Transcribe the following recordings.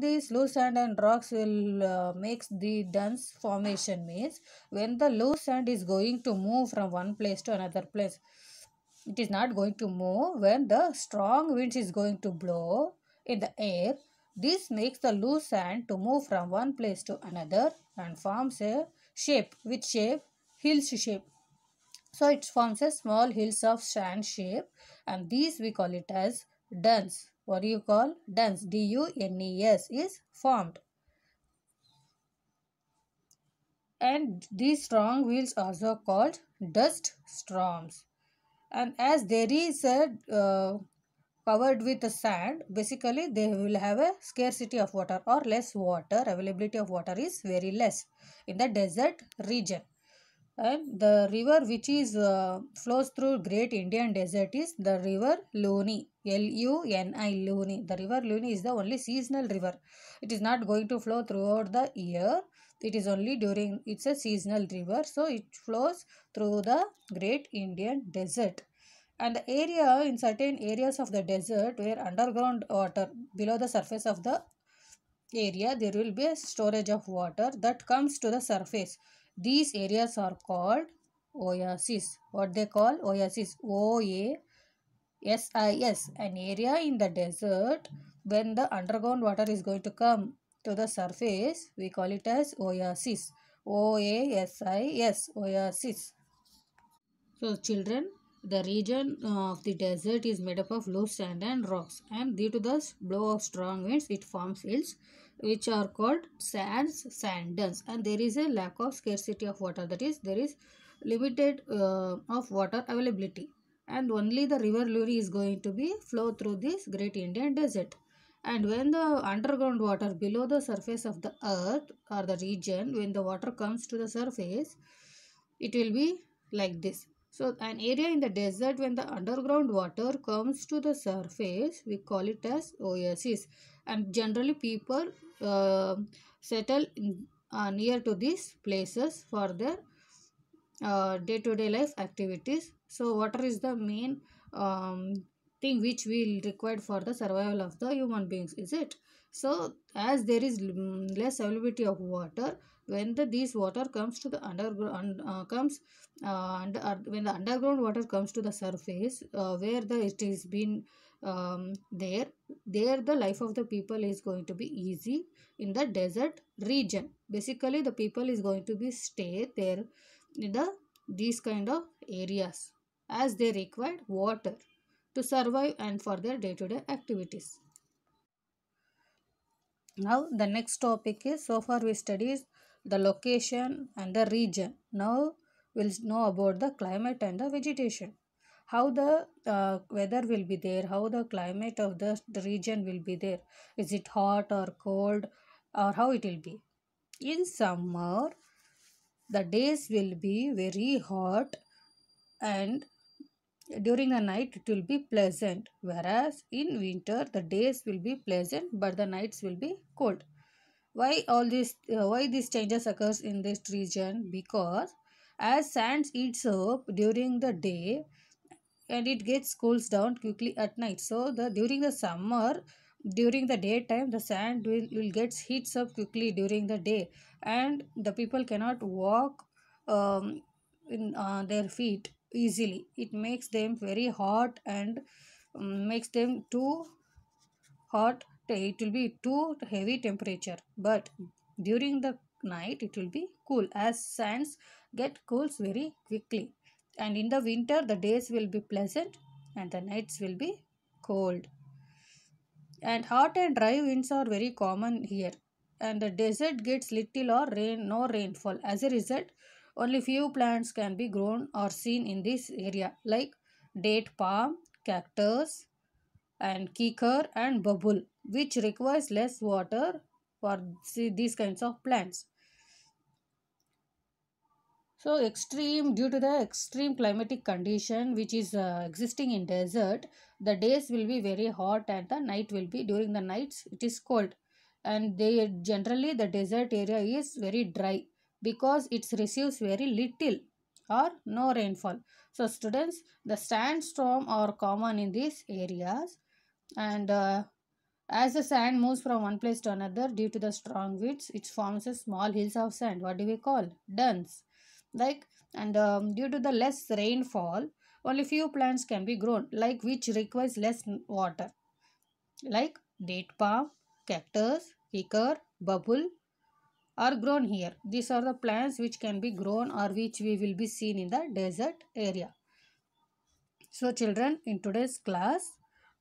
These loose sand and rocks will uh, makes the dense formation means when the loose sand is going to move from one place to another place it is not going to move when the strong wind is going to blow in the air this makes the loose sand to move from one place to another and forms a shape which shape hills shape so it forms a small hills of sand shape and these we call it as dunes what you call dunes d-u-n-e-s is formed and these strong winds also called dust storms and as there is a uh, covered with sand basically they will have a scarcity of water or less water availability of water is very less in the desert region and the river which is uh, flows through great indian desert is the river luni l u n i luni the river luni is the only seasonal river it is not going to flow throughout the year it is only during it's a seasonal river so it flows through the great indian desert and the area in certain areas of the desert where underground water below the surface of the area there will be a storage of water that comes to the surface these areas are called oasis. What they call oasis? O-A-S-I-S. An area in the desert when the underground water is going to come to the surface, we call it as oasis. O-A-S-I-S. Oasis. So children, the region of the desert is made up of loose sand and rocks and due to the blow of strong winds, it forms hills which are called sands, sand dunes and there is a lack of scarcity of water that is there is limited uh, of water availability and only the river Luri is going to be flow through this great Indian desert and when the underground water below the surface of the earth or the region when the water comes to the surface it will be like this so an area in the desert when the underground water comes to the surface we call it as oasis and generally people uh, settle in, uh, near to these places for their uh, day-to-day -day life activities so water is the main um, thing which we require for the survival of the human beings is it so as there is mm, less availability of water when the these water comes to the underground uh, comes uh, under, uh, when the underground water comes to the surface uh, where the it is been um, there there the life of the people is going to be easy in the desert region basically the people is going to be stay there in the these kind of areas as they require water to survive and for their day to day activities now the next topic is so far we studied the location and the region. Now we'll know about the climate and the vegetation. How the uh, weather will be there, how the climate of the, the region will be there. Is it hot or cold or how it will be. In summer, the days will be very hot and during the night it will be pleasant whereas in winter the days will be pleasant but the nights will be cold why all this? Uh, why these changes occurs in this region? Because as sands eats up during the day and it gets cools down quickly at night. So the during the summer, during the daytime, the sand will, will gets heats up quickly during the day and the people cannot walk um, in uh, their feet easily. It makes them very hot and um, makes them too hot it will be too heavy temperature but during the night it will be cool as sands get cools very quickly and in the winter the days will be pleasant and the nights will be cold and hot and dry winds are very common here and the desert gets little or rain no rainfall as a result only few plants can be grown or seen in this area like date palm cactus and kikar and babul which requires less water for these kinds of plants. So extreme due to the extreme climatic condition which is uh, existing in desert, the days will be very hot and the night will be during the nights it is cold and they generally the desert area is very dry because it receives very little or no rainfall. So students the sandstorm are common in these areas and uh, as the sand moves from one place to another due to the strong winds, it forms a small hills of sand. What do we call? Dunes. Like, and um, due to the less rainfall, only few plants can be grown, like which requires less water. Like date palm, cactus, hickory, bubble are grown here. These are the plants which can be grown or which we will be seen in the desert area. So children, in today's class,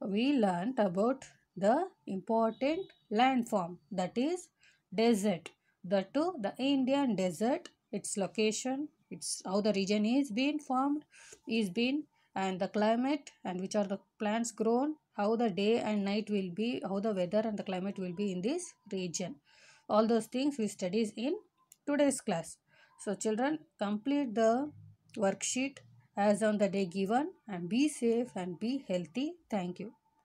we learnt about the important landform that is desert. The to the Indian desert, its location, its how the region is being formed, is been and the climate and which are the plants grown, how the day and night will be, how the weather and the climate will be in this region. All those things we studies in today's class. So children complete the worksheet as on the day given and be safe and be healthy. Thank you.